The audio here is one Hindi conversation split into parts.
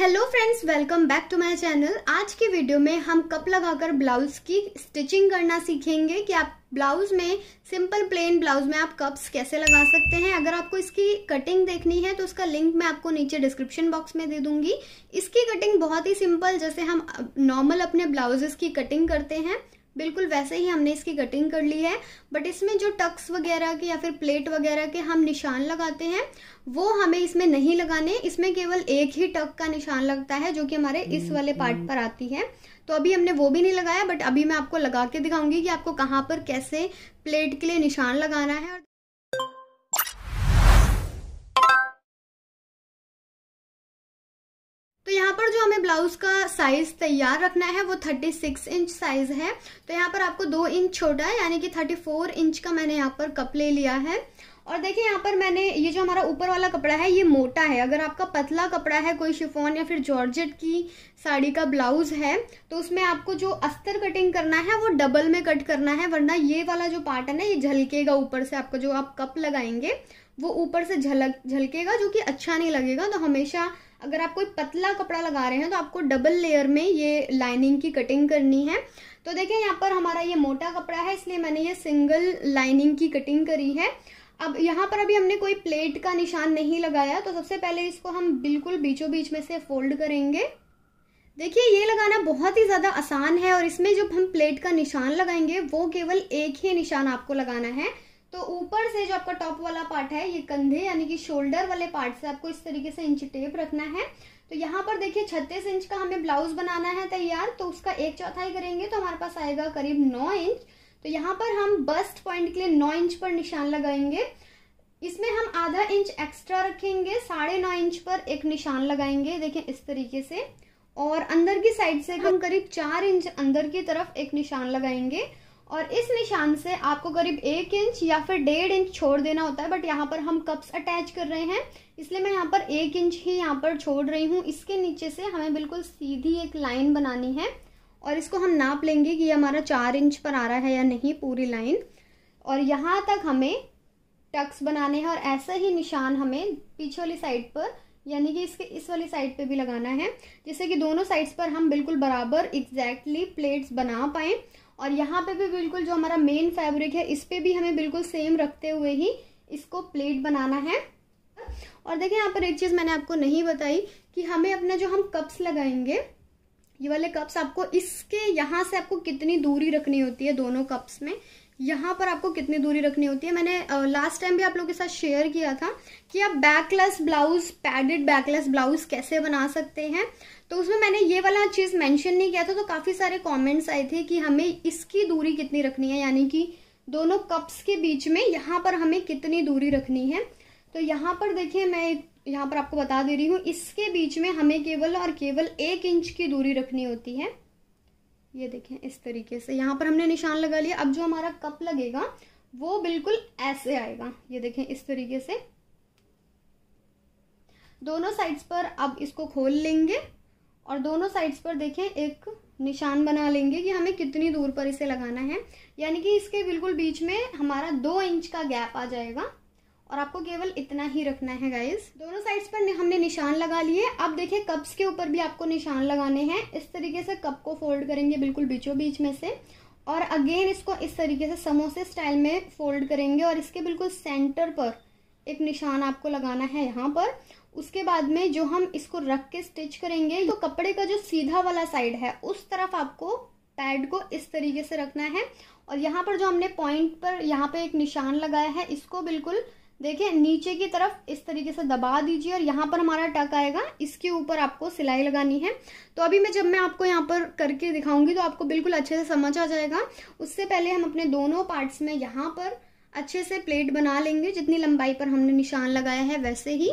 Hello friends welcome back to my channel आज के वीडियो में हम कप लगाकर ब्लाउज की स्टिचिंग करना सीखेंगे कि आप ब्लाउज में सिंपल प्लेन ब्लाउज में आप कप्स कैसे लगा सकते हैं अगर आपको इसकी कटिंग देखनी है तो उसका लिंक मैं आपको नीचे डिस्क्रिप्शन बॉक्स में दे दूंगी इसकी कटिंग बहुत ही सिंपल जैसे हम नॉर्मल अपने ब्लाउजेस की कटिंग करते हैं बिल्कुल वैसे ही हमने इसकी कटिंग कर ली है बट इसमें जो टक्स वगैरह के या फिर प्लेट वगैरह के हम निशान लगाते हैं वो हमें इसमें नहीं लगाने इसमें केवल एक ही टक का निशान लगता है जो कि हमारे इस हम्म, वाले पार्ट हम्म। पर आती है तो अभी हमने वो भी नहीं लगाया बट अभी मैं आपको लगा के दिखाऊंगी कि आपको कहाँ पर कैसे प्लेट के लिए निशान लगाना है हमें ब्लाउज का साइज तैयार रखना है वो 36 इंच साइज है तो यहाँ पर आपको दो इंच छोटा यानी कि 34 इंच का मैंने यहाँ पर कप ले लिया है और देखिए यहाँ पर मैंने ये जो हमारा ऊपर वाला कपड़ा है ये मोटा है अगर आपका पतला कपड़ा है कोई शिफोन या फिर जॉर्जेट की साड़ी का ब्लाउज है तो उसमें आपको जो अस्तर कटिंग करना है वो डबल में कट करना है वरना ये वाला जो पार्ट है ना ये झलकेगा ऊपर से आपका जो आप कप लगाएंगे वो ऊपर से झलक झलकेगा जो कि अच्छा नहीं लगेगा तो हमेशा अगर आप कोई पतला कपड़ा लगा रहे हैं तो आपको डबल लेयर में ये लाइनिंग की कटिंग करनी है तो देखिए यहाँ पर हमारा ये मोटा कपड़ा है इसलिए मैंने ये सिंगल लाइनिंग की कटिंग करी है अब यहाँ पर अभी हमने कोई प्लेट का निशान नहीं लगाया तो सबसे पहले इसको हम बिल्कुल बीचों बीच में से फोल्ड करेंगे देखिए ये लगाना बहुत ही ज़्यादा आसान है और इसमें जब हम प्लेट का निशान लगाएंगे वो केवल एक ही निशान आपको लगाना है तो ऊपर से जो आपका टॉप वाला पार्ट है ये कंधे यानी कि शोल्डर वाले पार्ट से आपको इस तरीके से इंच टेप रखना है तो यहाँ पर देखिए छत्तीस इंच का हमें ब्लाउज बनाना है तैयार तो उसका एक चौथाई करेंगे तो हमारे पास आएगा करीब नौ इंच तो यहाँ पर हम बस्ट पॉइंट के लिए नौ इंच पर निशान लगाएंगे इसमें हम आधा इंच एक्स्ट्रा रखेंगे साढ़े नौ इंच पर एक निशान लगाएंगे देखिए इस तरीके से और अंदर की साइड से हम करीब चार इंच अंदर की तरफ एक निशान लगाएंगे और इस निशान से आपको करीब एक इंच या फिर डेढ़ इंच छोड़ देना होता है बट यहाँ पर हम कप्स अटैच कर रहे हैं इसलिए मैं यहाँ पर एक इंच ही यहाँ पर छोड़ रही हूँ इसके नीचे से हमें बिल्कुल सीधी एक लाइन बनानी है और इसको हम नाप लेंगे कि हमारा चार इंच पर आ रहा है या नहीं पूरी लाइन और यहाँ तक हमें टक्स बनाने हैं और ऐसा ही निशान हमें पीछे वाली साइड पर यानी कि इसके इस वाली साइड पे भी लगाना है जिससे कि दोनों साइड्स पर हम बिल्कुल बराबर एग्जैक्टली प्लेट्स बना पाएं और यहाँ पे भी बिल्कुल जो हमारा मेन फैब्रिक है इस पर भी हमें बिल्कुल सेम रखते हुए ही इसको प्लेट बनाना है और देखिए यहाँ पर एक चीज़ मैंने आपको नहीं बताई कि हमें अपना जो हम कप्स लगाएंगे ये वाले कप्स आपको इसके यहाँ से आपको कितनी दूरी रखनी होती है दोनों कप्स में यहाँ पर आपको कितनी दूरी रखनी होती है मैंने लास्ट टाइम भी आप लोगों के साथ शेयर किया था कि आप backless blouse padded backless blouse कैसे बना सकते हैं तो उसमें मैंने ये वाला चीज़ मेंशन नहीं किया था तो काफ़ी सारे कमेंट्स आए थे कि हमें इसकी दूरी कितनी रखनी है यानी कि दोनों कप्स के बीच में यहाँ पर हमें कितनी दूरी रखनी है तो यहाँ पर देखिए मैं यहाँ पर आपको बता दे रही हूँ इसके बीच में हमें केवल और केवल एक इंच की दूरी रखनी होती है ये देखें इस तरीके से यहाँ पर हमने निशान लगा लिया अब जो हमारा कप लगेगा वो बिल्कुल ऐसे आएगा ये देखें इस तरीके से दोनों साइड्स पर अब इसको खोल लेंगे और दोनों साइड्स पर देखें एक निशान बना लेंगे कि हमें कितनी दूर पर इसे लगाना है यानी कि इसके बिल्कुल बीच में हमारा दो इंच का गैप आ जाएगा और आपको केवल इतना ही रखना है गाइस दोनों साइड्स पर हमने निशान लगा लिए अब देखिए कप्स के ऊपर भी आपको निशान लगाने हैं इस तरीके से कप को फोल्ड करेंगे बिल्कुल बीचों बीच में से और अगेन इसको इस तरीके से समोसे स्टाइल में फोल्ड करेंगे और इसके बिल्कुल सेंटर पर एक निशान आपको लगाना है यहाँ पर उसके बाद में जो हम इसको रख के स्टिच करेंगे तो कपड़े का जो सीधा वाला साइड है उस तरफ आपको पैड को इस तरीके से रखना है और यहाँ पर जो हमने पॉइंट पर यहाँ पे एक निशान लगाया है इसको बिल्कुल देखिए नीचे की तरफ इस तरीके से दबा दीजिए और यहाँ पर हमारा टक आएगा इसके ऊपर आपको सिलाई लगानी है तो अभी मैं जब मैं आपको यहाँ पर करके दिखाऊंगी तो आपको बिल्कुल अच्छे से समझ आ जाएगा उससे पहले हम अपने दोनों पार्ट्स में यहाँ पर अच्छे से प्लेट बना लेंगे जितनी लंबाई पर हमने निशान लगाया है वैसे ही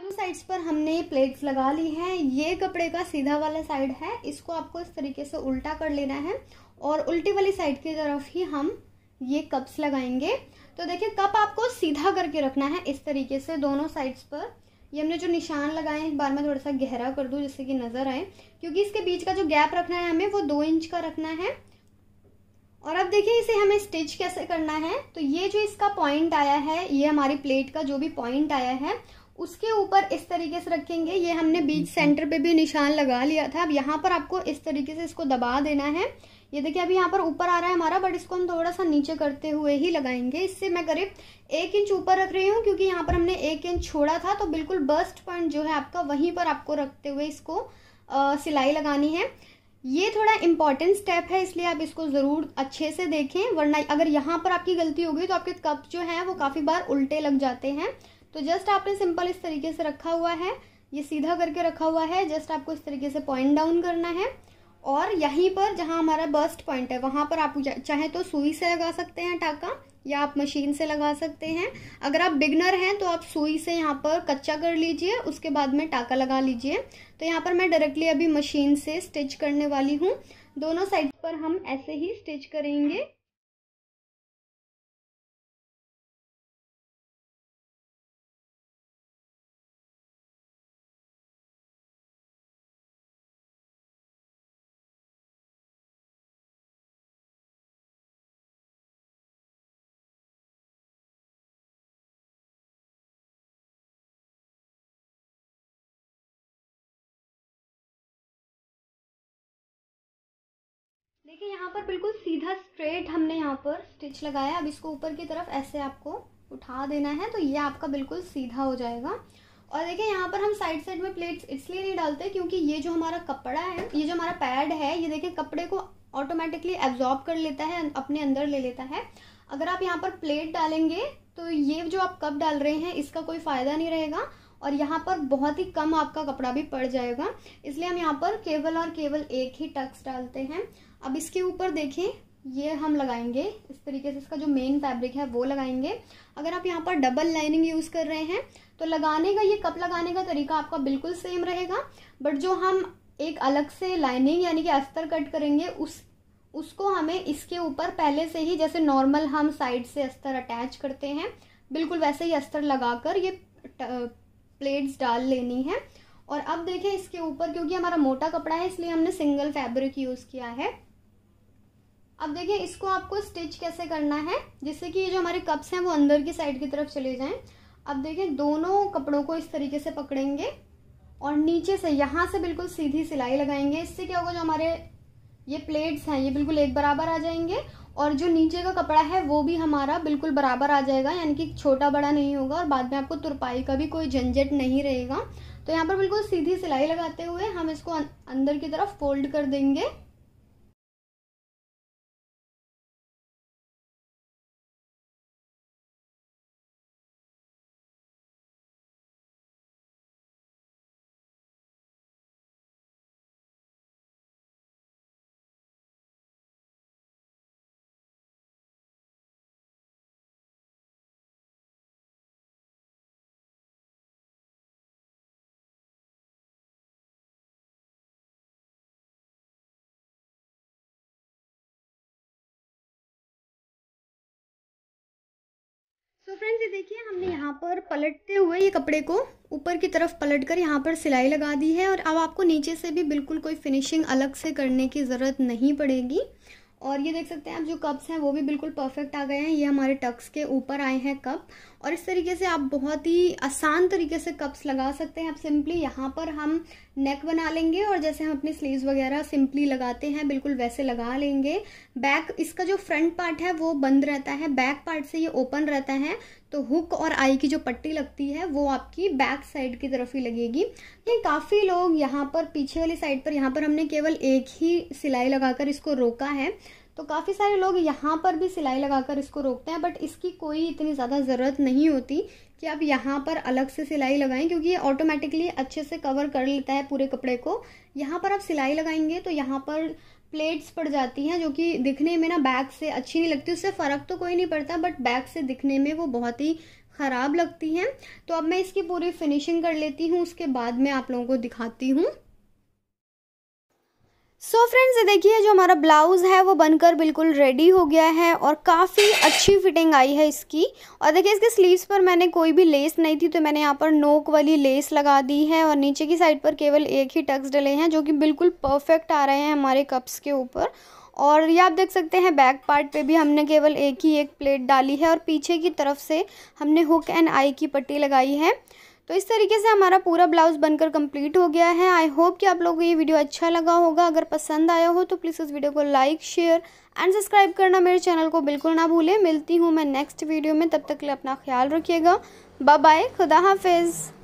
दोनों साइड्स पर हमने प्लेट्स लगा ली हैं ये कपड़े का सीधा वाला साइड है इसको आपको इस तरीके से उल्टा कर लेना है और उल्टी वाली साइड की तरफ ही हम ये कप्स लगाएंगे तो देखिए कप आपको सीधा करके रखना है इस तरीके से दोनों साइड्स पर ये हमने जो निशान लगाए हैं बार मैं थोड़ा सा गहरा कर दूँ जिससे कि नज़र आए क्योंकि इसके बीच का जो गैप रखना है हमें वो दो इंच का रखना है और अब देखिए इसे हमें स्टिच कैसे करना है तो ये जो इसका पॉइंट आया है ये हमारी प्लेट का जो भी पॉइंट आया है उसके ऊपर इस तरीके से रखेंगे ये हमने बीच सेंटर हम्म। पे भी निशान लगा लिया था अब यहाँ पर आपको इस तरीके से इसको दबा देना है ये देखिए अभी यहाँ पर ऊपर आ रहा है हमारा बट इसको हम थोड़ा सा नीचे करते हुए ही लगाएंगे इससे मैं करीब एक इंच ऊपर रख रही हूँ क्योंकि यहाँ पर हमने एक इंच छोड़ा था तो बिल्कुल बस्ट पॉइंट जो है आपका वहीं पर आपको रखते हुए इसको आ, सिलाई लगानी है ये थोड़ा इम्पॉर्टेंट स्टेप है इसलिए आप इसको ज़रूर अच्छे से देखें वरना अगर यहाँ पर आपकी गलती हो गई तो आपके कप जो हैं वो काफ़ी बार उल्टे लग जाते हैं तो जस्ट आपने सिंपल इस तरीके से रखा हुआ है ये सीधा करके रखा हुआ है जस्ट आपको इस तरीके से पॉइंट डाउन करना है और यहीं पर जहाँ हमारा बस्ट पॉइंट है वहाँ पर आप चाहे तो सुई से लगा सकते हैं टाका या आप मशीन से लगा सकते हैं अगर आप बिगनर हैं तो आप सुई से यहाँ पर कच्चा कर लीजिए उसके बाद में टाका लगा लीजिए तो यहाँ पर मैं डायरेक्टली अभी मशीन से स्टिच करने वाली हूँ दोनों साइड पर हम ऐसे ही स्टिच करेंगे देखिए यहाँ पर बिल्कुल सीधा स्ट्रेट हमने यहाँ पर स्टिच लगाया अब इसको ऊपर की तरफ ऐसे आपको उठा देना है तो ये आपका बिल्कुल सीधा हो जाएगा और देखिए यहाँ पर हम साइड साइड में प्लेट्स इसलिए नहीं डालते क्योंकि ये जो हमारा कपड़ा है ये जो हमारा पैड है ये देखिए कपड़े को ऑटोमेटिकली एब्जॉर्ब कर लेता है अपने अंदर ले लेता है अगर आप यहाँ पर प्लेट डालेंगे तो ये जो आप कप डाल रहे हैं इसका कोई फ़ायदा नहीं रहेगा और यहाँ पर बहुत ही कम आपका कपड़ा भी पड़ जाएगा इसलिए हम यहाँ पर केवल और केवल एक ही टक्स डालते हैं अब इसके ऊपर देखें ये हम लगाएंगे इस तरीके से इसका जो मेन फैब्रिक है वो लगाएंगे अगर आप यहाँ पर डबल लाइनिंग यूज़ कर रहे हैं तो लगाने का ये कप लगाने का तरीका आपका बिल्कुल सेम रहेगा बट जो हम एक अलग से लाइनिंग यानी कि अस्तर कट करेंगे उस उसको हमें इसके ऊपर पहले से ही जैसे नॉर्मल हम साइड से अस्तर अटैच करते हैं बिल्कुल वैसे ही अस्तर लगाकर ये प्लेट्स डाल लेनी है और अब देखें इसके ऊपर क्योंकि हमारा मोटा कपड़ा है इसलिए हमने सिंगल फैब्रिक यूज़ किया है अब देखिए इसको आपको स्टिच कैसे करना है जिससे कि ये जो हमारे कप्स हैं वो अंदर की साइड की तरफ चले जाएं अब देखिए दोनों कपड़ों को इस तरीके से पकड़ेंगे और नीचे से यहाँ से बिल्कुल सीधी सिलाई लगाएंगे इससे क्या होगा जो हमारे ये प्लेट्स हैं ये बिल्कुल एक बराबर आ जाएंगे और जो नीचे का कपड़ा है वो भी हमारा बिल्कुल बराबर आ जाएगा यानी कि छोटा बड़ा नहीं होगा और बाद में आपको तुरपाई का भी कोई झंझट नहीं रहेगा तो यहाँ पर बिल्कुल सीधी सिलाई लगाते हुए हम इसको अं-, अंदर की तरफ फोल्ड कर देंगे सो फ्रेंड्स ये देखिए हमने यहाँ पर पलटते हुए ये कपड़े को ऊपर की तरफ पलट कर यहाँ पर सिलाई लगा दी है और अब आपको नीचे से भी बिल्कुल कोई फिनिशिंग अलग से करने की ज़रूरत नहीं पड़ेगी और ये देख सकते हैं आप जो कप्स हैं वो भी बिल्कुल परफेक्ट आ गए हैं ये हमारे टक्स के ऊपर आए हैं कप और इस तरीके से आप बहुत ही आसान तरीके से कप्स लगा सकते हैं आप सिंपली यहाँ पर हम नेक बना लेंगे और जैसे हम अपनी स्लीव्स वगैरह सिंपली लगाते हैं बिल्कुल वैसे लगा लेंगे बैक इसका जो फ्रंट पार्ट है वो बंद रहता है बैक पार्ट से ये ओपन रहता है तो हुक और आई की जो पट्टी लगती है वो आपकी बैक साइड की तरफ ही लगेगी ये काफ़ी लोग यहाँ पर पीछे वाली साइड पर यहाँ पर हमने केवल एक ही सिलाई लगाकर इसको रोका है तो काफ़ी सारे लोग यहाँ पर भी सिलाई लगाकर इसको रोकते हैं बट इसकी कोई इतनी ज़्यादा ज़रूरत नहीं होती कि आप यहाँ पर अलग से सिलाई लगाएं क्योंकि ये ऑटोमेटिकली अच्छे से कवर कर लेता है पूरे कपड़े को यहाँ पर आप सिलाई लगाएंगे तो यहाँ पर प्लेट्स पड़ जाती हैं जो कि दिखने में ना बैक से अच्छी नहीं लगती उससे फ़र्क तो कोई नहीं पड़ता बट बैक से दिखने में वो बहुत ही ख़राब लगती हैं तो अब मैं इसकी पूरी फिनिशिंग कर लेती हूँ उसके बाद मैं आप लोगों को दिखाती हूँ सो फ्रेंड्स ये देखिए जो हमारा ब्लाउज़ है वो बनकर बिल्कुल रेडी हो गया है और काफ़ी अच्छी फिटिंग आई है इसकी और देखिए इसके स्लीव्स पर मैंने कोई भी लेस नहीं थी तो मैंने यहाँ पर नोक वाली लेस लगा दी है और नीचे की साइड पर केवल एक ही टक्स डले हैं जो कि बिल्कुल परफेक्ट आ रहे हैं हमारे कप्स के ऊपर और ये आप देख सकते हैं बैक पार्ट पे भी हमने केवल एक ही एक प्लेट डाली है और पीछे की तरफ से हमने हुक एंड आई की पट्टी लगाई है तो इस तरीके से हमारा पूरा ब्लाउज़ बनकर कंप्लीट हो गया है आई होप कि आप लोगों को ये वीडियो अच्छा लगा होगा अगर पसंद आया हो तो प्लीज़ इस वीडियो को लाइक शेयर एंड सब्सक्राइब करना मेरे चैनल को बिल्कुल ना भूलें मिलती हूँ मैं नेक्स्ट वीडियो में तब तक के लिए अपना ख्याल रखिएगा बाय बाय खुदा हाफिज़